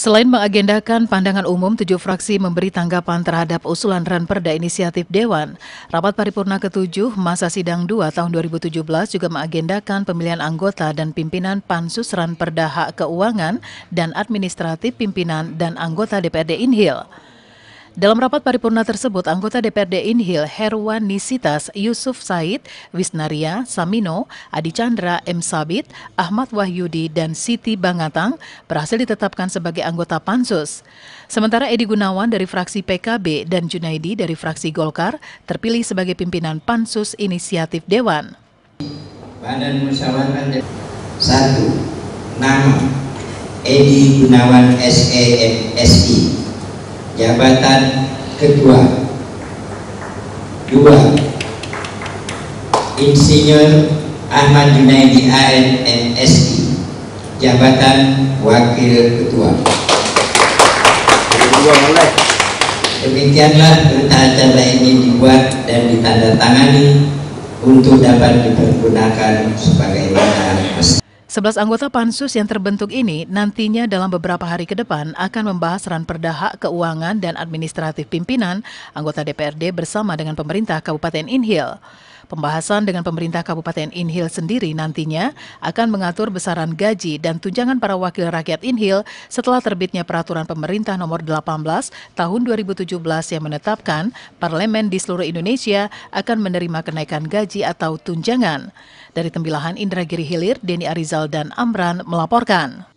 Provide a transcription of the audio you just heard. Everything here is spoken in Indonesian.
Selain mengagendakan pandangan umum, tujuh fraksi memberi tanggapan terhadap usulan Ranperda Inisiatif Dewan. Rapat Paripurna ke-7, masa sidang 2 tahun 2017 juga mengagendakan pemilihan anggota dan pimpinan Pansus Ranperda Hak Keuangan dan Administratif Pimpinan dan Anggota DPRD Inhil. Dalam rapat paripurna tersebut, anggota DPRD Inhil Herwan Nisitas, Yusuf Said, Wisnaria, Samino, Adi Chandra, M. Sabit, Ahmad Wahyudi, dan Siti Bangatang berhasil ditetapkan sebagai anggota Pansus. Sementara Edi Gunawan dari fraksi PKB dan Junaidi dari fraksi Golkar terpilih sebagai pimpinan Pansus Inisiatif Dewan. Badan Musyawarah satu nama Edi Gunawan SEMSI jabatan ketua dua Insinyur Ahmad Junaidi AM MSI jabatan wakil ketua demikianlah berita acara ini dibuat dan ditandatangani untuk dapat dipergunakan sebagai Sebelas anggota pansus yang terbentuk ini nantinya dalam beberapa hari ke depan akan membahas ran perda hak keuangan dan administratif pimpinan anggota DPRD bersama dengan pemerintah Kabupaten Inhil. Pembahasan dengan pemerintah Kabupaten Inhil sendiri nantinya akan mengatur besaran gaji dan tunjangan para wakil rakyat Inhil setelah terbitnya peraturan pemerintah nomor 18 tahun 2017 yang menetapkan parlemen di seluruh Indonesia akan menerima kenaikan gaji atau tunjangan. Dari Tembilahan Indragiri Hilir, Deni Arizal dan Amran melaporkan.